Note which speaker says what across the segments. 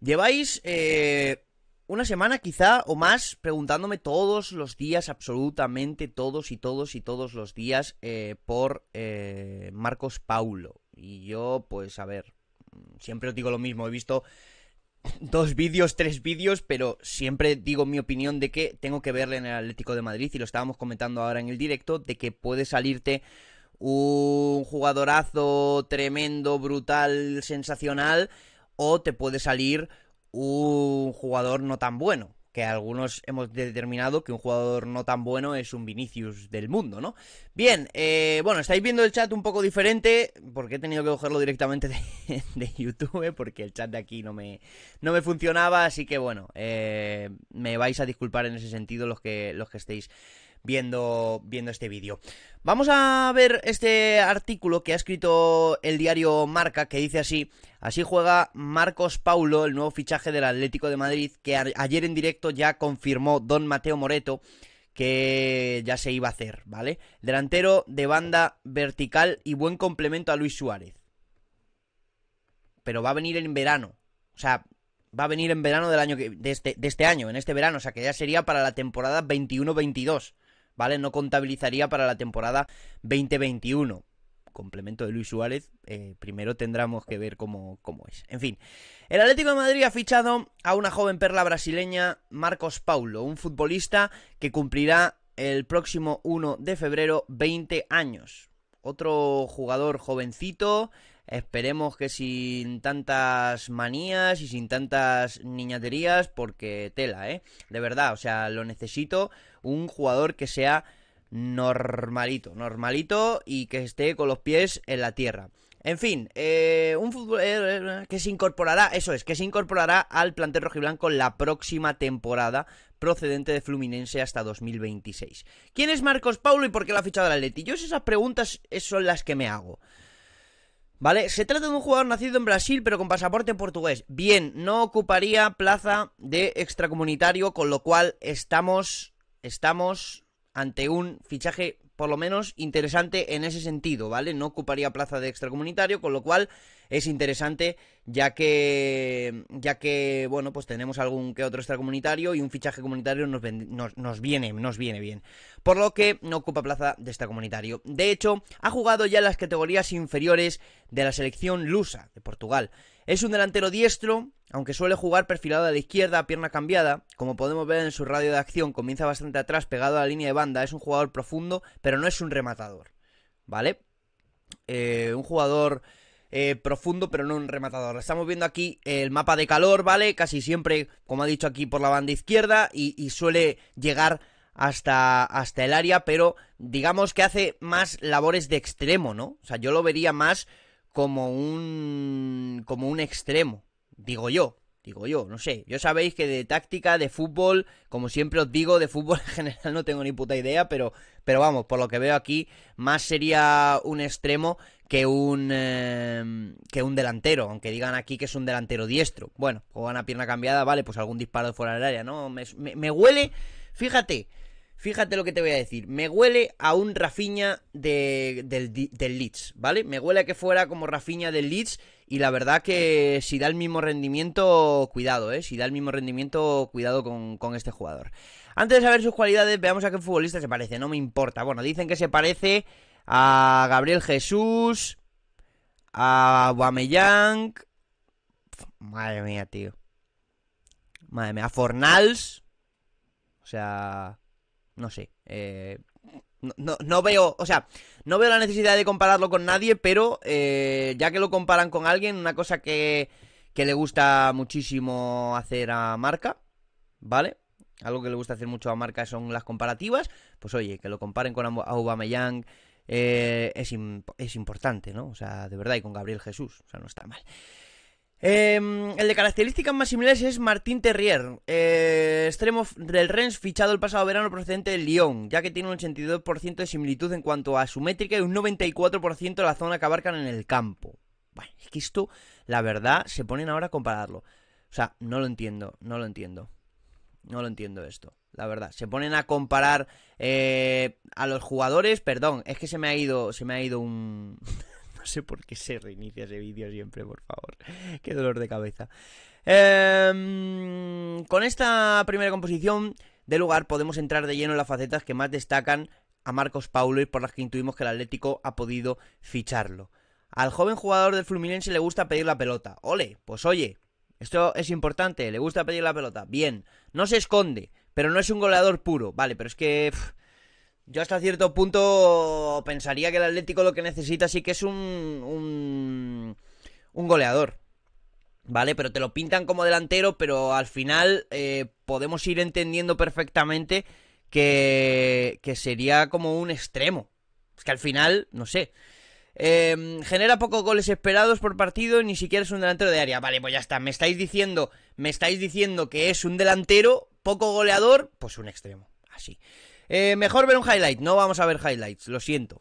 Speaker 1: Lleváis eh, una semana quizá o más preguntándome todos los días, absolutamente todos y todos y todos los días eh, por eh, Marcos Paulo. Y yo, pues a ver, siempre os digo lo mismo, he visto dos vídeos, tres vídeos, pero siempre digo mi opinión de que tengo que verle en el Atlético de Madrid y lo estábamos comentando ahora en el directo, de que puede salirte un jugadorazo tremendo, brutal, sensacional o te puede salir un jugador no tan bueno. Que algunos hemos determinado que un jugador no tan bueno es un Vinicius del mundo, ¿no? Bien, eh, bueno, estáis viendo el chat un poco diferente, porque he tenido que cogerlo directamente de, YouTube, porque el chat de aquí no me, no me funcionaba, así que bueno, eh, me vais a disculpar en ese sentido los que, los que estéis viendo, viendo este vídeo. Vamos a ver este artículo que ha escrito el diario Marca, que dice así, así juega Marcos Paulo, el nuevo fichaje del Atlético de Madrid, que ayer en directo ya confirmó don Mateo Moreto que ya se iba a hacer, ¿vale? Delantero de banda vertical y buen complemento a Luis Suárez. Pero va a venir en verano. O sea, va a venir en verano del año de, este, de este año, en este verano. O sea, que ya sería para la temporada 21-22. ¿vale? No contabilizaría para la temporada 2021. Complemento de Luis Suárez, eh, primero tendremos que ver cómo, cómo es. En fin, el Atlético de Madrid ha fichado a una joven perla brasileña, Marcos Paulo, un futbolista que cumplirá el próximo 1 de febrero 20 años. Otro jugador jovencito, Esperemos que sin tantas manías y sin tantas niñaterías, porque tela, ¿eh? De verdad, o sea, lo necesito un jugador que sea normalito, normalito y que esté con los pies en la tierra. En fin, eh, un fútbol eh, eh, que se incorporará, eso es, que se incorporará al plantel rojiblanco la próxima temporada procedente de Fluminense hasta 2026. ¿Quién es Marcos Paulo y por qué lo ha fichado el Atleti? Yo esas preguntas son las que me hago. ¿Vale? Se trata de un jugador nacido en Brasil pero con pasaporte portugués. Bien, no ocuparía plaza de extracomunitario, con lo cual estamos, estamos ante un fichaje por lo menos interesante en ese sentido, ¿vale? No ocuparía plaza de extracomunitario, con lo cual es interesante ya que, ya que bueno, pues tenemos algún que otro extracomunitario y un fichaje comunitario nos, viene, nos viene bien. Por lo que no ocupa plaza de extracomunitario. De hecho, ha jugado ya en las categorías inferiores de la selección lusa de Portugal. Es un delantero diestro, aunque suele jugar perfilado a la izquierda, pierna cambiada. Como podemos ver en su radio de acción, comienza bastante atrás, pegado a la línea de banda. Es un jugador profundo, pero no es un rematador. ¿Vale? Eh, un jugador eh, profundo, pero no un rematador. Estamos viendo aquí el mapa de calor, ¿vale? Casi siempre, como ha dicho aquí, por la banda izquierda y, suele llegar hasta, hasta el área, pero digamos que hace más labores de extremo, ¿no? O sea, yo lo vería más como un como un extremo, digo yo, digo yo, no sé. Yo sabéis que de táctica, de fútbol, como siempre os digo, de fútbol en general no tengo ni puta idea, pero pero vamos, por lo que veo aquí más sería un extremo que un em, que un delantero, aunque digan aquí que es un delantero diestro. Bueno, o una pierna cambiada, vale, pues algún disparo fuera del área, ¿no? me huele, fíjate, Fíjate lo que te voy a decir. Me huele a un Rafiña de, del, Leeds, ¿vale? Me huele a que fuera como Rafiña del Leeds. Y la verdad que si da el mismo rendimiento, cuidado, ¿eh? Si da el mismo rendimiento, cuidado con, con este jugador. Antes de saber sus cualidades, veamos a qué futbolista se parece. No me importa. Bueno, dicen que se parece a Gabriel Jesús, a Guameyang. Madre mía, tío. Madre mía, a Fornals. O sea, no sé. Eh, no, veo, o sea, no veo la necesidad de compararlo con nadie, pero eh, ya que lo comparan con alguien, una cosa que, que le gusta muchísimo hacer a Marca, ¿vale? Algo que le gusta hacer mucho a Marca son las comparativas. Pues oye, que lo comparen con Aubameyang eh, es, es importante, ¿no? O sea, de verdad, y con Gabriel Jesús, o sea, no está mal. Em, el de características más similares es Martín Terrier, eh, extremo del Rennes fichado el pasado verano procedente del Lyon, ya que tiene un 82% de similitud en cuanto a su métrica y un 94% de la zona que abarcan en el campo. Bueno, es que esto, la verdad, se ponen ahora a compararlo. O sea, no lo entiendo, no lo entiendo. No lo entiendo esto, la verdad. Se ponen a comparar eh, a los jugadores, perdón, es que se me ha ido, se me ha ido un... No sé por qué se reinicia ese vídeo siempre, por favor. qué dolor de cabeza. Em, con esta primera composición de lugar podemos entrar de lleno en las facetas que más destacan a Marcos Paulo y por las que intuimos que el Atlético ha podido ficharlo. Al joven jugador del Fluminense le gusta pedir la pelota. Ole, pues oye, esto es importante, le gusta pedir la pelota. Bien, no se esconde, pero no es un goleador puro. Vale, pero es que... Yo hasta cierto punto pensaría que el Atlético lo que necesita sí que es un, un, goleador. ¿Vale? Pero te lo pintan como delantero, pero al final eh, podemos ir entendiendo perfectamente que, que sería como un extremo. Es que al final, no sé. Em, genera pocos goles esperados por partido, ni siquiera es un delantero de área. Vale, pues ya está. Me estáis diciendo, me estáis diciendo que es un delantero, poco goleador, pues un extremo. Así. Eh, mejor ver un highlight. No vamos a ver highlights, lo siento.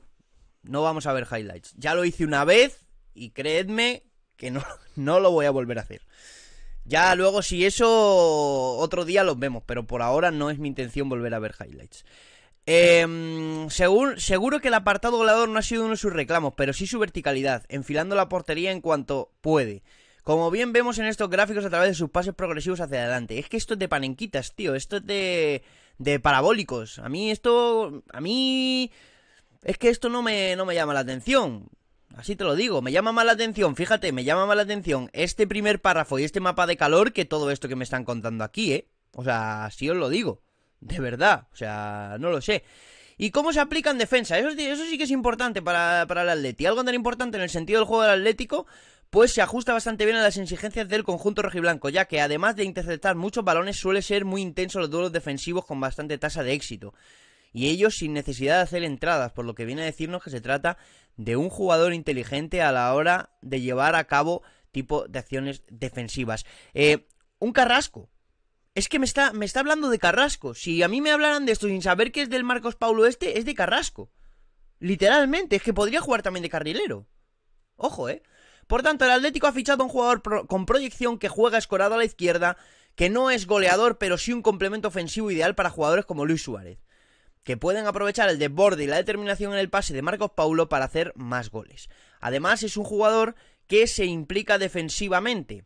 Speaker 1: No vamos a ver highlights. Ya lo hice una vez y creedme que no, no lo voy a volver a hacer. Ya luego, si eso, otro día los vemos, pero por ahora no es mi intención volver a ver highlights. Eh, em, seguro, seguro que el apartado goleador no ha sido uno de sus reclamos, pero sí su verticalidad, enfilando la portería en cuanto puede. Como bien vemos en estos gráficos a través de sus pases progresivos hacia adelante. Es que esto es de panenquitas, tío. Esto es de de parabólicos. A mí esto, a mí es que esto no me, no me llama la atención. Así te lo digo, me llama más la atención, fíjate, me llama más la atención este primer párrafo y este mapa de calor que todo esto que me están contando aquí, ¿eh? O sea, así os lo digo, de verdad, o sea, no lo sé. ¿Y cómo se aplica en defensa? Eso, eso sí que es importante para, para el Atleti, algo tan importante en el sentido del juego del Atlético pues se ajusta bastante bien a las exigencias del conjunto rojiblanco, ya que además de interceptar muchos balones, suele ser muy intenso los duelos defensivos con bastante tasa de éxito. Y ellos sin necesidad de hacer entradas, por lo que viene a decirnos que se trata de un jugador inteligente a la hora de llevar a cabo tipo de acciones defensivas. Eh, un Carrasco. Es que me está, me está hablando de Carrasco. Si a mí me hablaran de esto sin saber que es del Marcos Paulo este, es de Carrasco. Literalmente, es que podría jugar también de carrilero. Ojo, eh. Por tanto, el Atlético ha fichado a un jugador con proyección que juega escorado a la izquierda, que no es goleador, pero sí un complemento ofensivo ideal para jugadores como Luis Suárez, que pueden aprovechar el desborde y la determinación en el pase de Marcos Paulo para hacer más goles. Además, es un jugador que se implica defensivamente,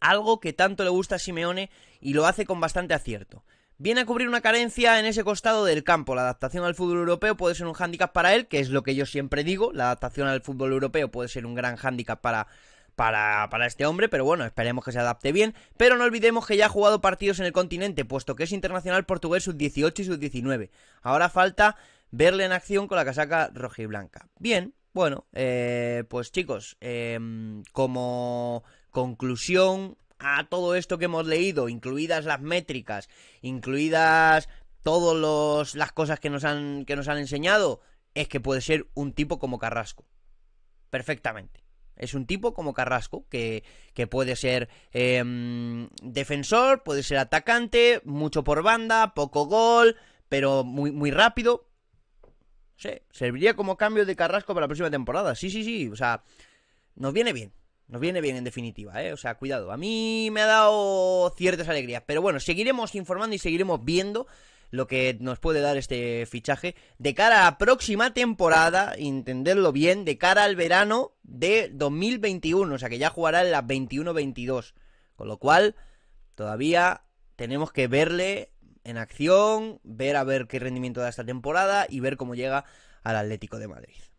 Speaker 1: algo que tanto le gusta a Simeone y lo hace con bastante acierto. Viene a cubrir una carencia en ese costado del campo. La adaptación al fútbol europeo puede ser un hándicap para él, que es lo que yo siempre digo. La adaptación al fútbol europeo puede ser un gran hándicap para, para, para, este hombre, pero bueno, esperemos que se adapte bien. Pero no olvidemos que ya ha jugado partidos en el continente, puesto que es internacional portugués sub-18 y sub-19. Ahora falta verle en acción con la casaca roja y blanca. Bien, bueno, eh, pues chicos, em, como conclusión, a todo esto que hemos leído, incluidas las métricas, incluidas todas las cosas que nos, han, que nos han enseñado, es que puede ser un tipo como Carrasco. Perfectamente. Es un tipo como Carrasco, que, puede ser em, defensor, puede ser atacante, mucho por banda, poco gol, pero muy, muy rápido. Sí, serviría como cambio de Carrasco para la próxima temporada. Sí, sí, sí. O sea, nos viene bien. Nos viene bien en definitiva, ¿eh? O sea, cuidado. A mí me ha dado ciertas alegrías. Pero bueno, seguiremos informando y seguiremos viendo lo que nos puede dar este fichaje de cara a la próxima temporada, entenderlo bien, de cara al verano de 2021, o sea que ya jugará en las 21-22, con lo cual todavía tenemos que verle en acción, ver a ver qué rendimiento da esta temporada y ver cómo llega al Atlético de Madrid.